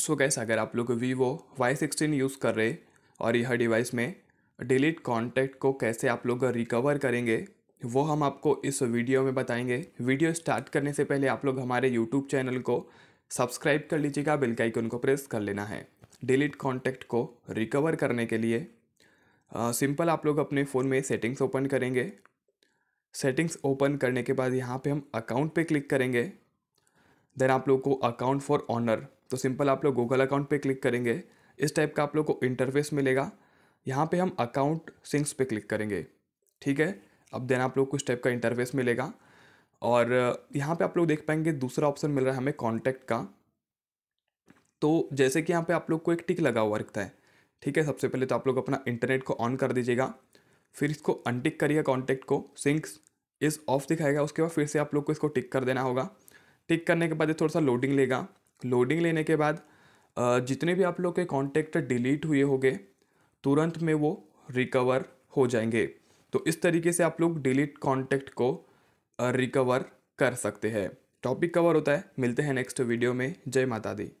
सो gas अगर आप लोग वीवो वाई सिक्सटीन यूज़ कर रहे और यह डिवाइस में डिलीट कॉन्टैक्ट को कैसे आप लोग रिकवर करेंगे वो हम आपको इस वीडियो में बताएंगे वीडियो स्टार्ट करने से पहले आप लोग हमारे यूट्यूब चैनल को सब्सक्राइब कर लीजिएगा बिल का आइकन को प्रेस कर लेना है डिलीट कॉन्टैक्ट को रिकवर करने के लिए सिंपल आप लोग अपने फ़ोन में सेटिंग्स ओपन करेंगे सेटिंग्स ओपन करने के बाद यहाँ पे हम अकाउंट पे क्लिक करेंगे देन आप लोग को अकाउंट फॉर ऑनर तो सिंपल आप लोग गूगल अकाउंट पे क्लिक करेंगे इस टाइप का आप लोग को इंटरफेस मिलेगा यहाँ पे हम अकाउंट सिंक्स पे क्लिक करेंगे ठीक है अब देन आप लोग को इस टाइप का इंटरफेस मिलेगा और यहाँ पे आप लोग देख पाएंगे दूसरा ऑप्शन मिल रहा है हमें कॉन्टैक्ट का तो जैसे कि यहाँ पर आप लोग को एक टिक लगा हुआ रखता है ठीक है सबसे पहले तो आप लोग अपना इंटरनेट को ऑन कर दीजिएगा फिर इसको अनटिक करिएगा कॉन्टैक्ट को सिंक्स इस ऑफ दिखाएगा उसके बाद फिर से आप लोग को इसको टिक कर देना होगा टिक करने के बाद ये थोड़ा सा लोडिंग लेगा लोडिंग लेने के बाद जितने भी आप लोग के कॉन्टैक्ट डिलीट हुए होंगे तुरंत में वो रिकवर हो जाएंगे तो इस तरीके से आप लोग डिलीट कॉन्टैक्ट को रिकवर कर सकते हैं टॉपिक कवर होता है मिलते हैं नेक्स्ट वीडियो में जय माता दी